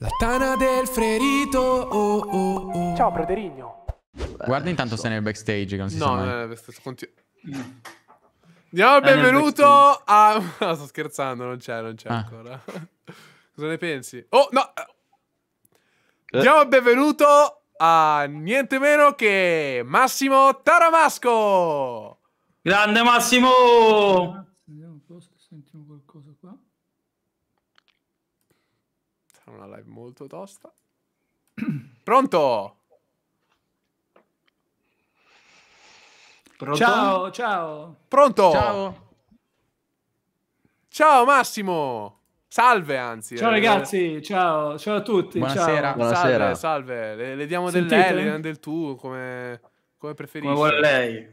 La tana del ferito. oh oh oh. Ciao, Praterigno. Guarda intanto so. Eh, se nel backstage che non si no, sa mai. No, eh, continu- Diamo il eh, benvenuto a... No, sto scherzando, non c'è, non c'è ah. ancora. Cosa ne pensi? Oh, no! Diamo il benvenuto a niente meno che Massimo Taramasco! Grande Massimo! Sarà una live molto tosta. Pronto? Pronto? Ciao, ciao. Pronto? Ciao. Ciao Massimo. Salve, anzi. Ciao eh. ragazzi, ciao, ciao a tutti. Buonasera. Ciao. Buonasera. Salve, salve. Le, le diamo del lei, le diamo del tu, come, come preferisci. Come vuole lei.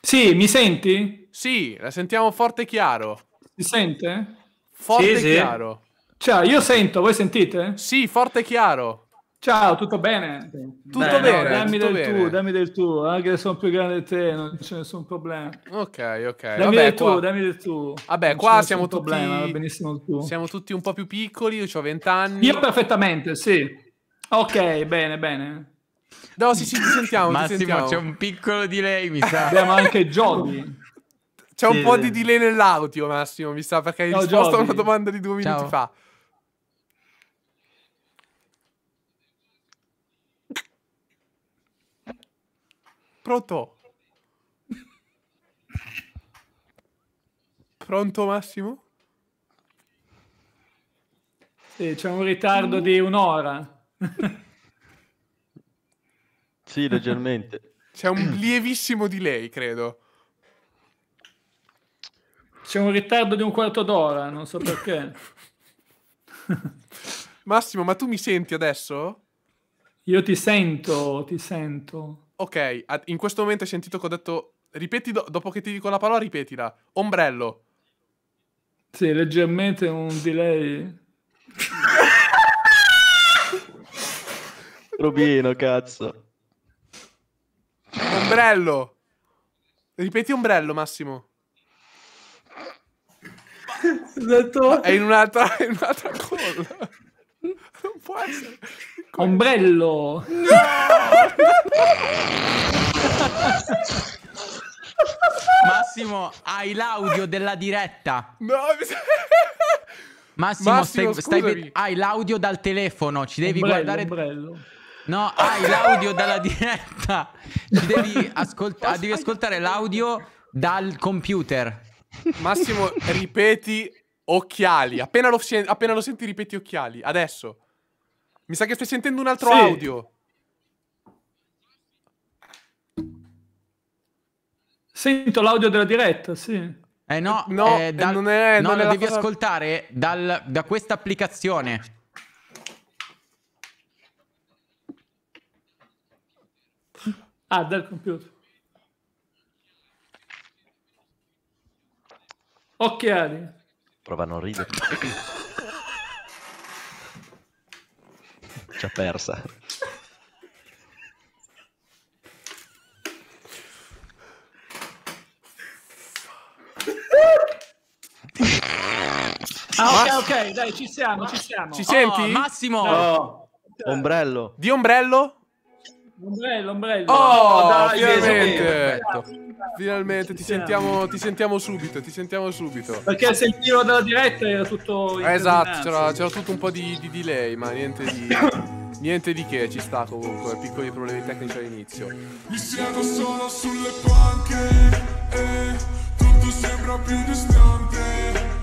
Sì, mi senti? Sì, la sentiamo forte e chiaro. Si sente? Forte sì, e sì. chiaro. Ciao, io sento, voi sentite? Sì, forte e chiaro. Ciao, tutto bene? Tutto bene, bene dammi tutto del bene. tu, dammi del tu, anche se sono più grande di te, non c'è nessun problema. Ok, ok. Dammi Vabbè, del qua... tu, dammi del tu. Vabbè, non qua siamo tutti... Problema, benissimo tu. Siamo tutti un po' più piccoli, io ho 20 anni. Io perfettamente, sì. Ok, bene, bene. No, sì, sì, ti sentiamo, Massimo, sentiamo. c'è un piccolo delay, mi sa. Abbiamo anche Jolly. C'è sì. un po' di delay nell'audio, Massimo, mi sa, perché hai Ciao, risposto Jolly. a una domanda di due Ciao. minuti fa. Pronto? Pronto Massimo? Sì, c'è un ritardo di un'ora. sì, leggermente. C'è un lievissimo delay, credo. C'è un ritardo di un quarto d'ora, non so perché. Massimo, ma tu mi senti adesso? Io ti sento, ti sento ok, in questo momento hai sentito che ho detto... Ripeti, do- dopo che ti dico la parola, ripetila. Ombrello. Sì, leggermente un delay. Rubino, cazzo. Ombrello. Ripeti ombrello, Massimo. Esatto. È in un'altra, è in un'altra colla. Non può essere. Ombrello. No! Massimo, hai l'audio della diretta. No, Massimo, Massimo stai, stai, hai l'audio dal telefono, ci devi ombrello, guardare... Ombrello. No, hai l'audio dalla diretta. Ci devi, ascolta... devi ascoltare l'audio dal computer. Massimo, ripeti occhiali. Appena lo, appena lo, senti, ripeti occhiali. Adesso. Mi sa che stai sentendo un altro sì. audio. Sento l'audio della diretta, sì. Eh no, eh, no, eh, eh, dal, non è, no non lo devi cosa... ascoltare dal, da questa applicazione. Ah, dal computer. Occhiali. Prova a non ridere. Ci ha persa. Ah, ok, ok, dai, ci siamo, ci siamo. Ci senti? Oh, Massimo! No. Cioè, ombrello. Di ombrello? Ombrello, ombrello. Oh, dai, finalmente. Finalmente ti sentiamo, ti sentiamo subito, ti sentiamo subito. Perché sentivo dalla diretta era tutto... Eh, esatto, c'era, c'era tutto un po' di, di delay, ma niente di... Niente di che, ci sta comunque, piccoli problemi tecnici all'inizio. Mi siedo solo sulle panche, eh, tutto sembra più distante.